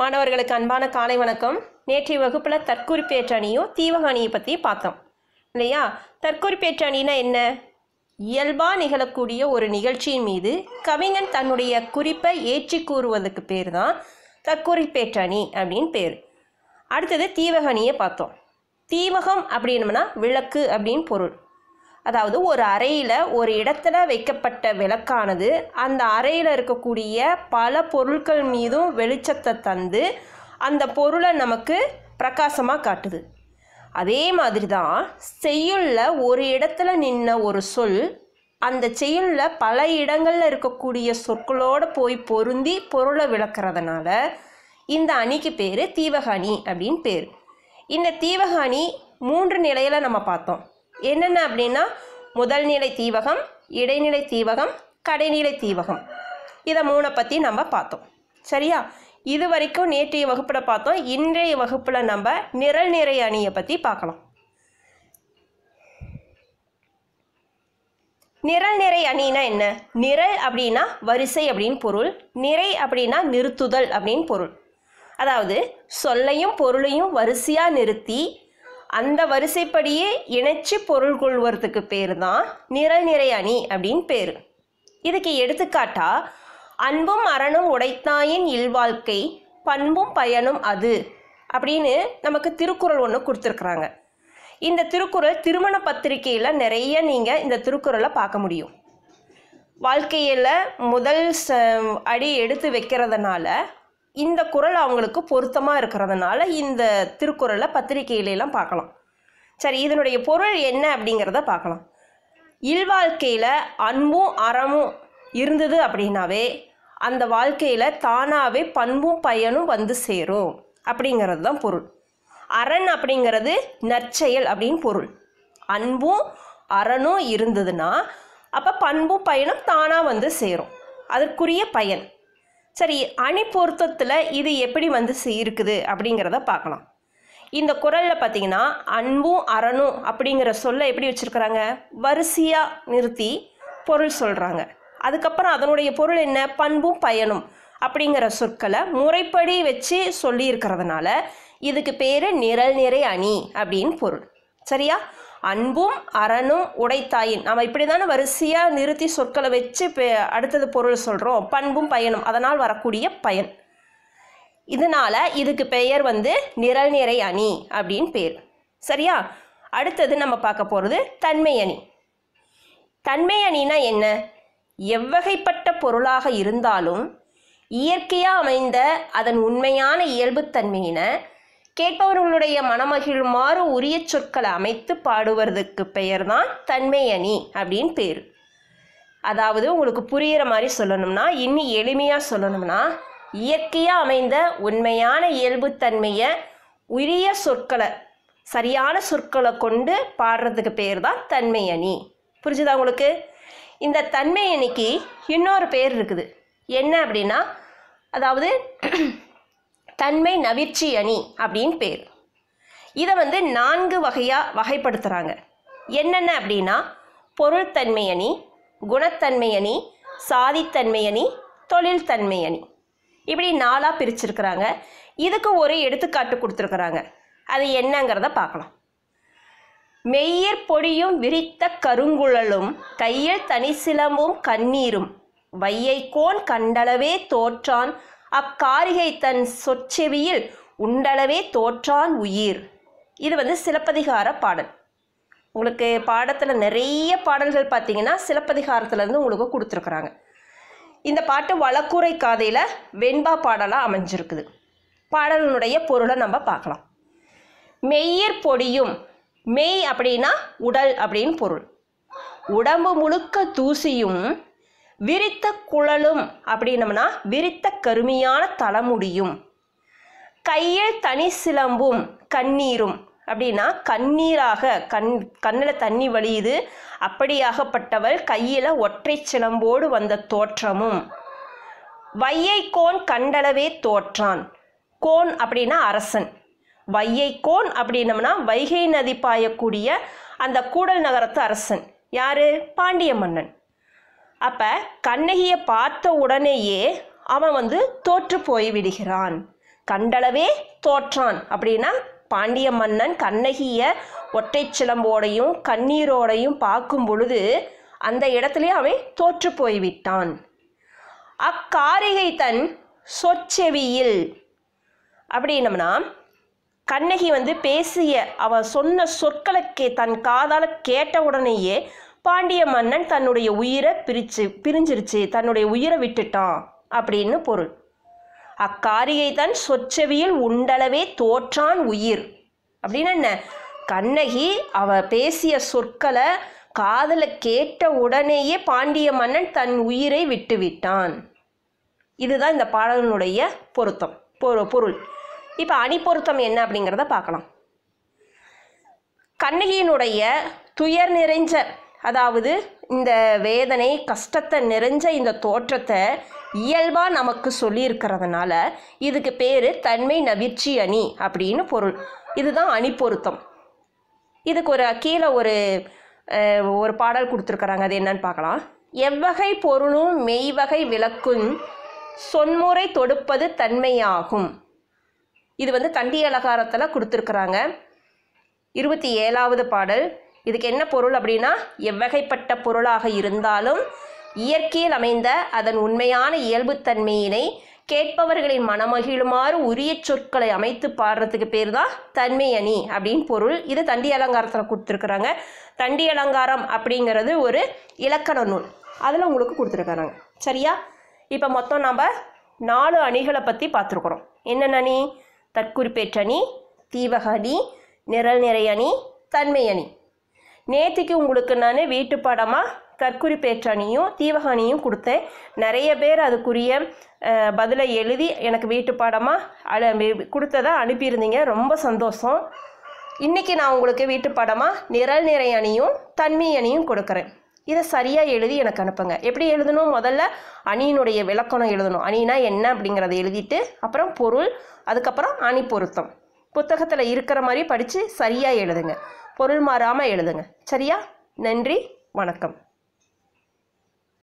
மாணவர்களுக்கு அன்பான காலை வணக்கம் நேற்றைய வகுப்பில் தற்குறிப்பேற்ற அணியும் தீவக அணியை பற்றி பார்த்தோம் இல்லையா தற்குறிப்பேற்ற அணினா என்ன இயல்பாக நிகழக்கூடிய ஒரு நிகழ்ச்சியின் மீது கவிஞன் தன்னுடைய குறிப்பை ஏற்றி கூறுவதற்கு பேர் தான் தற்குறிப்பேற்ற அணி அப்படின்னு பேர் அடுத்தது தீவக அணியை பார்த்தோம் தீவகம் அப்படின்னம்னா விளக்கு அப்படின்னு பொருள் அதாவது ஒரு அறையில் ஒரு இடத்துல வைக்கப்பட்ட விளக்கானது அந்த அறையில் இருக்கக்கூடிய பல பொருட்கள் மீதும் வெளிச்சத்தை தந்து அந்த பொருளை நமக்கு பிரகாசமாக காட்டுது அதே மாதிரி தான் செய்யுளில் ஒரு இடத்துல நின்ன ஒரு சொல் அந்த செய்யுளில் பல இடங்களில் இருக்கக்கூடிய சொற்களோடு போய் பொருந்தி பொருளை விளக்குறதுனால இந்த அணிக்கு பேர் தீவகாணி அப்படின்னு பேர் இந்த தீவகாணி மூன்று நிலையில் நம்ம பார்த்தோம் என்னென்ன அப்படின்னா முதல் நிலை தீவகம் இடைநிலை தீவகம் கடைநிலை தீவகம் இதை மூணை பற்றி நம்ம பார்த்தோம் சரியா இது வரைக்கும் நேற்றைய வகுப்பில் பார்த்தோம் இன்றைய வகுப்பில் நம்ம நிரல் நிறை அணியை பற்றி பார்க்கலாம் நிரல் நிறை அணினா என்ன நிரல் அப்படின்னா வரிசை அப்படின்னு பொருள் நிறை அப்படின்னா நிறுத்துதல் அப்படின்னு பொருள் அதாவது சொல்லையும் பொருளையும் வரிசையாக நிறுத்தி அந்த வரிசைப்படியே இணைச்சி பொருள் கொள்வதுக்கு பேர் தான் நிரல் நிறை அணி அப்படின்னு பேர் இதுக்கு எடுத்துக்காட்டா அன்பும் அறனும் உடைத்தாயின் இல்வாழ்க்கை பண்பும் பயனும் அது அப்படின்னு நமக்கு திருக்குறள் ஒன்று கொடுத்துருக்குறாங்க இந்த திருக்குறள் திருமண பத்திரிகையில் நிறைய நீங்கள் இந்த திருக்குறளை பார்க்க முடியும் வாழ்க்கையில் முதல் ச அடி எடுத்து வைக்கிறதுனால இந்த குரல் அவங்களுக்கு பொருத்தமாக இருக்கிறதுனால இந்த திருக்குறளை பத்திரிகையிலலாம் பார்க்கலாம் சரி இதனுடைய பொருள் என்ன அப்படிங்கிறத பார்க்கலாம் இல்வாழ்க்கையில் அன்பும் அறமும் இருந்தது அப்படின்னாவே அந்த வாழ்க்கையில் தானாகவே பண்பும் பயனும் வந்து சேரும் அப்படிங்கிறது தான் பொருள் அரண் அப்படிங்கிறது நற்செயல் அப்படின்னு பொருள் அன்பும் அறனும் இருந்ததுன்னா அப்போ பண்பும் பயனும் தானாக வந்து சேரும் அதற்குரிய பயன் சரி அணி பொருத்தத்தில் இது எப்படி வந்து இருக்குது அப்படிங்கிறத பார்க்கலாம் இந்த குரலில் பார்த்தீங்கன்னா அன்பும் அரணும் அப்படிங்கிற சொல்ல எப்படி வச்சுருக்கிறாங்க வரிசையாக நிறுத்தி பொருள் சொல்கிறாங்க அதுக்கப்புறம் அதனுடைய பொருள் என்ன பண்பும் பயனும் அப்படிங்கிற சொற்களை முறைப்படி வச்சு சொல்லியிருக்கிறதுனால இதுக்கு பேர் நிரல் நிறை அணி அப்படின்னு பொருள் சரியா அன்பும் அறனும் உடைத்தாயின் நம்ம இப்படி தானே வரிசையாக நிறுத்தி சொற்களை வச்சு அடுத்தது பொருள் சொல்கிறோம் பண்பும் பயனும் அதனால் வரக்கூடிய பயன் இதனால் இதுக்கு பெயர் வந்து நிரல் நிறை அணி அப்படின்னு பேர் சரியா அடுத்தது நம்ம பார்க்க போகிறது தன்மை அணி தன்மை அணினா என்ன எவ்வகைப்பட்ட பொருளாக இருந்தாலும் இயற்கையாக அமைந்த அதன் உண்மையான இயல்புத்தன்மையின கேட்பவர்களுடைய மனமகிழுமாறு உரிய சொற்களை அமைத்து பாடுவதுக்கு பெயர் தான் தன்மையணி அப்படின்னு பேர் அதாவது உங்களுக்கு புரிகிற மாதிரி சொல்லணும்னா இன்னும் எளிமையாக சொல்லணும்னா இயற்கையாக அமைந்த உண்மையான இயல்புத்தன்மையை உரிய சொற்களை சரியான சொற்களை கொண்டு பாடுறதுக்கு பேர் தான் தன்மையணி புரிஞ்சுதா உங்களுக்கு இந்த தன்மையணிக்கு இன்னொரு பேர் இருக்குது என்ன அப்படின்னா அதாவது தன்மை நவிர்ச்சி அணி அப்படின்னு பேர் இதை வந்து நான்கு வகையாக வகைப்படுத்துகிறாங்க என்னென்ன அப்படின்னா பொருள்தன்மை அணி குணத்தன்மை அணி சாதித்தன்மை அணி தொழில்தன்மை அணி இப்படி நாளாக பிரிச்சிருக்கிறாங்க இதுக்கு ஒரு எடுத்துக்காட்டு கொடுத்துருக்குறாங்க அது என்னங்கிறத பார்க்கலாம் மெய்யற் பொடியும் விரித்த கருங்குழலும் கையில் சிலம்பும் கண்ணீரும் வையைக்கோன் கண்டளவே தோற்றான் அக்காரிகை தன் சொற்செவியில் உண்டளவே தோற்றான் உயிர் இது வந்து சிலப்பதிகார பாடல் உங்களுக்கு பாடத்தில் நிறைய பாடல்கள் பார்த்தீங்கன்னா சிலப்பதிகாரத்துலேருந்து உங்களுக்கு கொடுத்துருக்குறாங்க இந்த பாட்டு வழக்குரை காதையில் வெண்பா பாடலாக அமைஞ்சிருக்குது பாடலினுடைய பொருளை நம்ம பார்க்கலாம் மெய்யர் பொடியும் மெய் அப்படின்னா உடல் அப்படின்னு பொருள் உடம்பு முழுக்க தூசியும் விரித்த குழலும் அப்படின்னம்னா விரித்த கருமையான தலைமுடியும் கையில் தனி சிலம்பும் கண்ணீரும் அப்படின்னா கண்ணீராக கண் கண்ணில் தண்ணி வழியுது அப்படியாகப்பட்டவள் கையில் ஒற்றை சிலம்போடு வந்த தோற்றமும் வையை கோன் கண்டளவே தோற்றான் கோன் அப்படின்னா அரசன் வையை கோன் அப்படின்னம்னா வைகை நதி பாயக்கூடிய அந்த கூடல் நகரத்து அரசன் யாரு பாண்டிய மன்னன் அப்போ கண்ணகியை பார்த்த உடனேயே அவன் வந்து தோற்று போய் விடுகிறான் கண்டளவே தோற்றான் அப்படின்னா பாண்டிய மன்னன் கண்ணகியை ஒற்றை சிலம்போடையும் கண்ணீரோடையும் பார்க்கும் பொழுது அந்த இடத்துல அவன் தோற்று போய்விட்டான் அக்காரிகை தன் சொச்செவியில் அப்படின்னம்னா கண்ணகி வந்து பேசிய அவ சொன்ன சொற்களை தன் காதால் கேட்ட உடனேயே பாண்டிய மன்னன் தன்னுடைய உயிரை பிரிச்சு பிரிஞ்சிருச்சு தன்னுடைய உயிரை விட்டுட்டான் அப்படின்னு பொருள் அக்காரியை தான் சொச்சவியில் உண்டளவே தோற்றான் உயிர் அப்படின்னு என்ன கண்ணகி அவ பேசிய சொற்களை காதல கேட்ட உடனேயே பாண்டிய மன்னன் தன் உயிரை விட்டுவிட்டான் இதுதான் இந்த பாடலினுடைய பொருத்தம் பொருள் இப்போ பொருத்தம் என்ன அப்படிங்கிறத பார்க்கலாம் கண்ணகியினுடைய துயர் நிறைஞ்ச அதாவது இந்த வேதனை கஷ்டத்தை நிறைஞ்ச இந்த தோற்றத்தை இயல்பாக நமக்கு சொல்லியிருக்கிறதுனால இதுக்கு பேர் தன்மை நவிர்ச்சி அணி அப்படின்னு பொருள் இதுதான் அணி பொருத்தம் இதுக்கு ஒரு கீழே ஒரு ஒரு பாடல் கொடுத்துருக்குறாங்க அது என்னன்னு பார்க்கலாம் எவ்வகை பொருளும் மெய்வகை விளக்கும் சொன்முறை தொடுப்பது தன்மையாகும் இது வந்து தண்டி அலகாரத்தில் கொடுத்துருக்குறாங்க இருபத்தி ஏழாவது பாடல் இதுக்கு என்ன பொருள் அப்படின்னா எவ்வகைப்பட்ட பொருளாக இருந்தாலும் இயற்கையில் அமைந்த அதன் உண்மையான இயல்புத்தன்மையினை கேட்பவர்களின் மனமகிழுமாறு உரிய சொற்களை அமைத்து பாடுறதுக்கு பேர் தான் தன்மையணி அப்படின்னு பொருள் இது தண்டி அலங்காரத்தில் கொடுத்துருக்குறாங்க தண்டி அலங்காரம் அப்படிங்கிறது ஒரு இலக்கண நூல் அதில் உங்களுக்கு கொடுத்துருக்குறாங்க சரியா இப்போ மொத்தம் நாம் நாலு அணிகளை பற்றி பார்த்துருக்குறோம் என்னென்ன அணி தற்குறிப்பேற்றணி தீவக அணி நிரல் நிறையணி தன்மையணி நேற்றுக்கு உங்களுக்கு நான் வீட்டு படமாக கற்குறி பேற்றணியும் தீவகானியும் கொடுத்தேன் நிறைய பேர் அதுக்குரிய பதிலை எழுதி எனக்கு வீட்டு பாடமாக கொடுத்ததை அனுப்பியிருந்தீங்க ரொம்ப சந்தோஷம் இன்றைக்கி நான் உங்களுக்கு வீட்டு பாடமாக நிரல் நிறை அணியும் தன்மை அணியும் கொடுக்குறேன் இதை சரியாக எழுதி எனக்கு அனுப்புங்க எப்படி எழுதணும் முதல்ல அணியினுடைய விளக்கணம் எழுதணும் அணினா என்ன அப்படிங்கிறத எழுதிட்டு அப்புறம் பொருள் அதுக்கப்புறம் அணி பொருத்தம் புத்தகத்தில் இருக்கிற மாதிரி படித்து சரியாக எழுதுங்க பொருள் மாறாமல் எழுதுங்க சரியா நன்றி வணக்கம்